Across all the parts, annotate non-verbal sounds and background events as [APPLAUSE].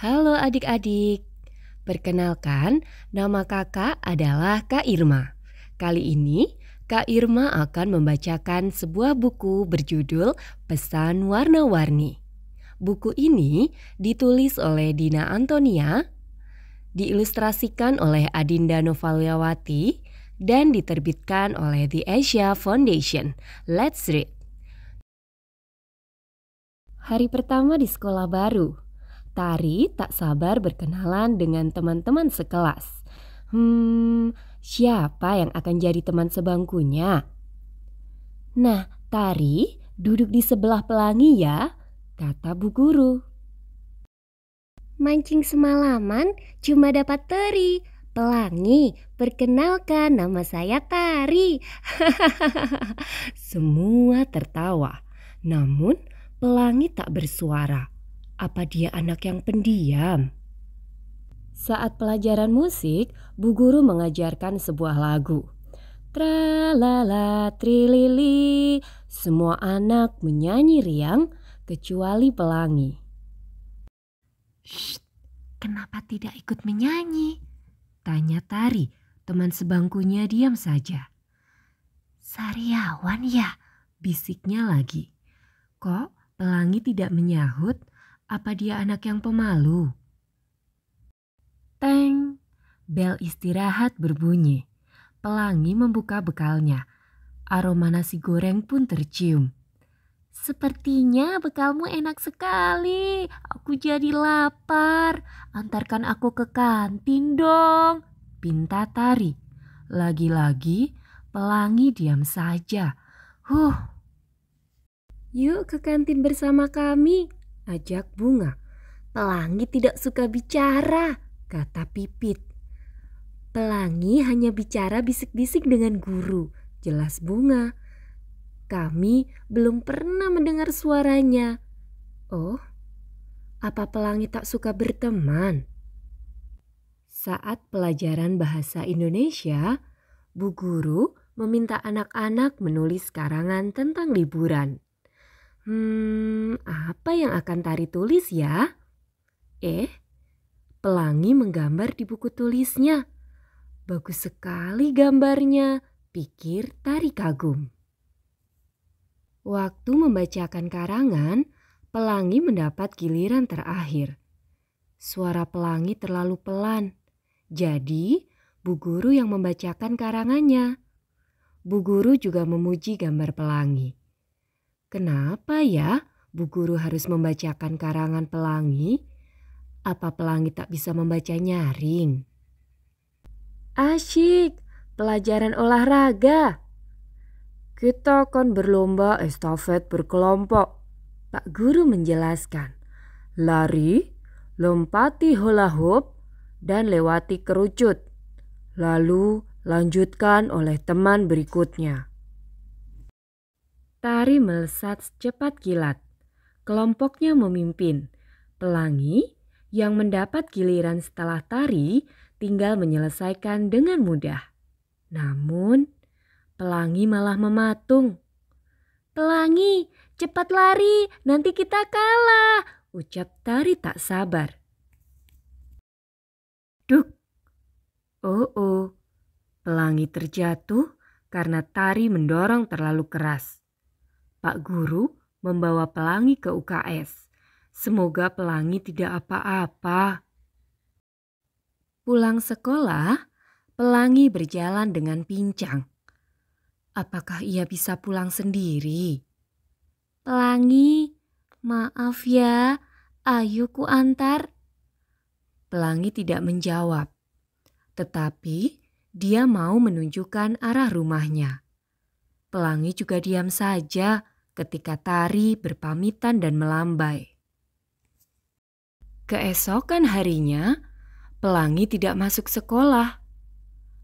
Halo adik-adik. Perkenalkan, nama kakak adalah Kak Irma. Kali ini, Kak Irma akan membacakan sebuah buku berjudul Pesan Warna-Warni. Buku ini ditulis oleh Dina Antonia, diilustrasikan oleh Adinda Novaliawati, dan diterbitkan oleh The Asia Foundation. Let's read. Hari pertama di sekolah baru. Tari tak sabar berkenalan dengan teman-teman sekelas. Hmm, siapa yang akan jadi teman sebangkunya? Nah, Tari, duduk di sebelah pelangi ya, kata Bu Guru. Mancing semalaman cuma dapat teri, Pelangi, perkenalkan nama saya Tari. [LAUGHS] Semua tertawa, namun Pelangi tak bersuara. Apa dia anak yang pendiam? Saat pelajaran musik, Bu Guru mengajarkan sebuah lagu. Tralala trilili, semua anak menyanyi riang kecuali pelangi. Shh, kenapa tidak ikut menyanyi? Tanya Tari, teman sebangkunya diam saja. Sariawan ya, bisiknya lagi. Kok pelangi tidak menyahut? Apa dia anak yang pemalu? Teng! Bel istirahat berbunyi. Pelangi membuka bekalnya. Aroma nasi goreng pun tercium. Sepertinya bekalmu enak sekali. Aku jadi lapar. Antarkan aku ke kantin dong. Pinta Tari. Lagi-lagi pelangi diam saja. Huh. Yuk ke kantin bersama kami, ajak bunga. Pelangi tidak suka bicara, kata Pipit. Pelangi hanya bicara bisik-bisik dengan guru, jelas bunga. Kami belum pernah mendengar suaranya. Oh, apa pelangi tak suka berteman? Saat pelajaran bahasa Indonesia, Bu Guru meminta anak-anak menulis karangan tentang liburan. Hmm, apa yang akan Tari tulis ya? Eh, pelangi menggambar di buku tulisnya. Bagus sekali gambarnya, pikir Tari kagum. Waktu membacakan karangan, pelangi mendapat giliran terakhir. Suara pelangi terlalu pelan, jadi Bu Guru yang membacakan karangannya. Bu Guru juga memuji gambar pelangi. Kenapa ya Bu Guru harus membacakan karangan pelangi? Apa pelangi tak bisa membaca nyaring? Asyik, pelajaran olahraga. Kita akan berlomba estafet berkelompok. Pak Guru menjelaskan, lari, lompati hula hoop, dan lewati kerucut. Lalu lanjutkan oleh teman berikutnya. Tari melesat secepat kilat. Kelompoknya memimpin. Pelangi yang mendapat giliran setelah tari tinggal menyelesaikan dengan mudah. Namun, pelangi malah mematung. Pelangi, cepat lari, nanti kita kalah, ucap Tari tak sabar. Duk. Oh, oh. Pelangi terjatuh karena Tari mendorong terlalu keras. Pak Guru membawa Pelangi ke UKS. Semoga Pelangi tidak apa-apa. Pulang sekolah, Pelangi berjalan dengan pincang. Apakah ia bisa pulang sendiri? Pelangi, maaf ya, ayo ku antar. Pelangi tidak menjawab, tetapi dia mau menunjukkan arah rumahnya. Pelangi juga diam saja ketika Tari berpamitan dan melambai. Keesokan harinya, Pelangi tidak masuk sekolah.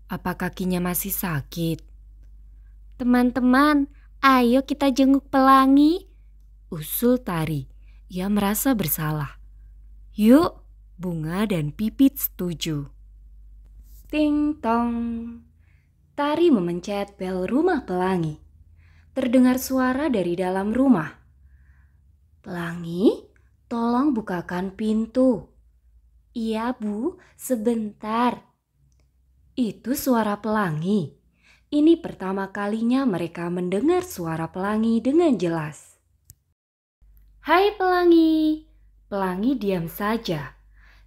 Apa kakinya masih sakit? Teman-teman, ayo kita jenguk Pelangi, usul Tari. Ia merasa bersalah. Yuk, Bunga dan Pipit setuju. Ting tong. Tari memencet bel rumah Pelangi terdengar suara dari dalam rumah. Pelangi, tolong bukakan pintu. Iya, Bu, sebentar. Itu suara pelangi. Ini pertama kalinya mereka mendengar suara pelangi dengan jelas. Hai pelangi. Pelangi diam saja.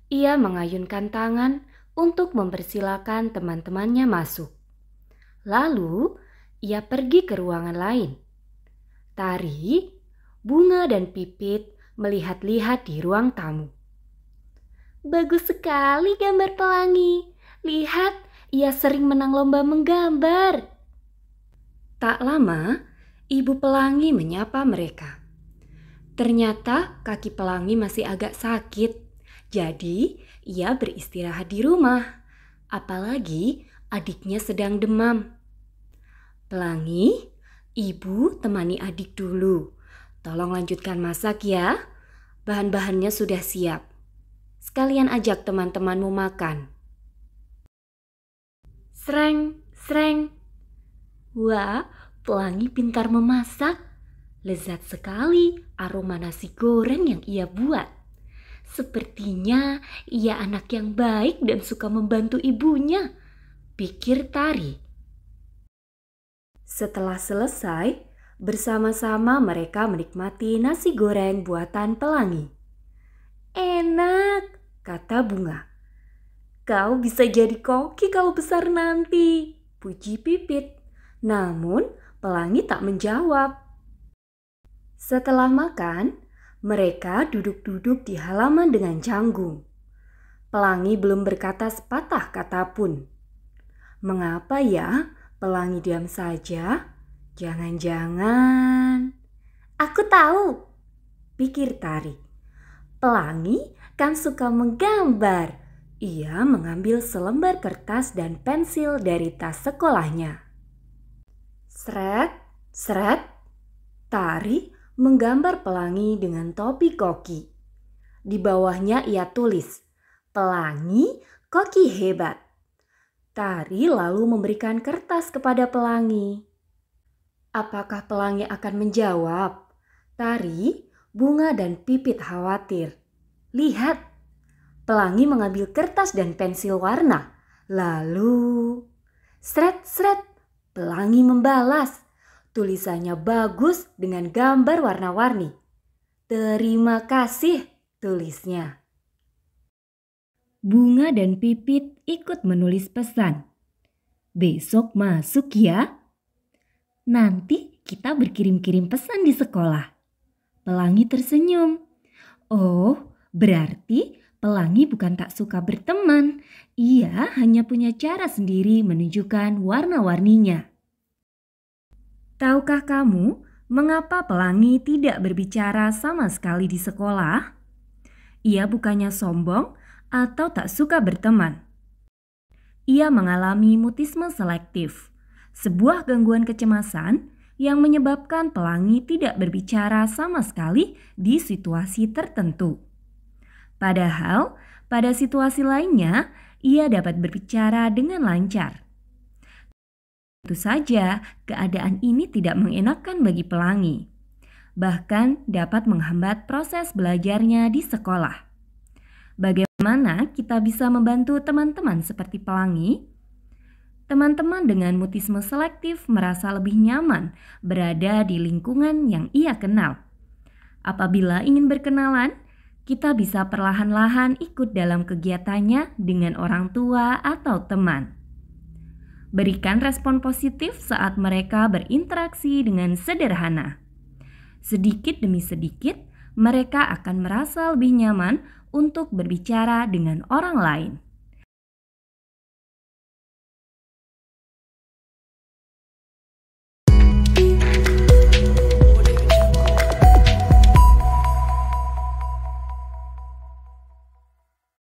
Ia mengayunkan tangan untuk mempersilahkan teman-temannya masuk. Lalu, ia pergi ke ruangan lain. Tari, bunga, dan pipit melihat-lihat di ruang tamu. Bagus sekali gambar pelangi. Lihat, ia sering menang lomba menggambar. Tak lama, ibu pelangi menyapa mereka. Ternyata kaki pelangi masih agak sakit, jadi ia beristirahat di rumah. Apalagi adiknya sedang demam. Pelangi, ibu temani adik dulu. Tolong lanjutkan masak ya. Bahan-bahannya sudah siap. Sekalian ajak teman-temanmu makan. Sreng, sreng. Wah, pelangi pintar memasak. Lezat sekali aroma nasi goreng yang ia buat. Sepertinya ia anak yang baik dan suka membantu ibunya, pikir Tari. Setelah selesai, bersama-sama mereka menikmati nasi goreng buatan pelangi. Enak, kata bunga. Kau bisa jadi koki kalau besar nanti, puji pipit. Namun, pelangi tak menjawab. Setelah makan, mereka duduk-duduk di halaman dengan canggung. Pelangi belum berkata sepatah kata pun. Mengapa ya Pelangi diam saja. Jangan-jangan. Aku tahu, pikir Tari. Pelangi kan suka menggambar. Ia mengambil selembar kertas dan pensil dari tas sekolahnya. Seret, seret. Tari menggambar pelangi dengan topi koki. Di bawahnya ia tulis, "Pelangi koki hebat." Tari lalu memberikan kertas kepada pelangi. Apakah pelangi akan menjawab? Tari, bunga, dan pipit khawatir. Lihat, pelangi mengambil kertas dan pensil warna. Lalu, seret-seret, pelangi membalas. Tulisannya bagus dengan gambar warna-warni. Terima kasih, tulisnya. Bunga dan Pipit ikut menulis pesan. Besok masuk ya. Nanti kita berkirim-kirim pesan di sekolah. Pelangi tersenyum. Oh, berarti pelangi bukan tak suka berteman. Ia hanya punya cara sendiri menunjukkan warna-warninya. Tahukah kamu mengapa pelangi tidak berbicara sama sekali di sekolah? Ia bukannya sombong, atau tak suka berteman. Ia mengalami mutisme selektif, sebuah gangguan kecemasan yang menyebabkan pelangi tidak berbicara sama sekali di situasi tertentu. Padahal, pada situasi lainnya, ia dapat berbicara dengan lancar. Tentu saja, keadaan ini tidak mengenakan bagi pelangi, bahkan dapat menghambat proses belajarnya di sekolah. Bagaimana Mana kita bisa membantu teman-teman seperti pelangi? Teman-teman dengan mutisme selektif merasa lebih nyaman berada di lingkungan yang ia kenal. Apabila ingin berkenalan, kita bisa perlahan-lahan ikut dalam kegiatannya dengan orang tua atau teman. Berikan respon positif saat mereka berinteraksi dengan sederhana. Sedikit demi sedikit, mereka akan merasa lebih nyaman untuk berbicara dengan orang lain.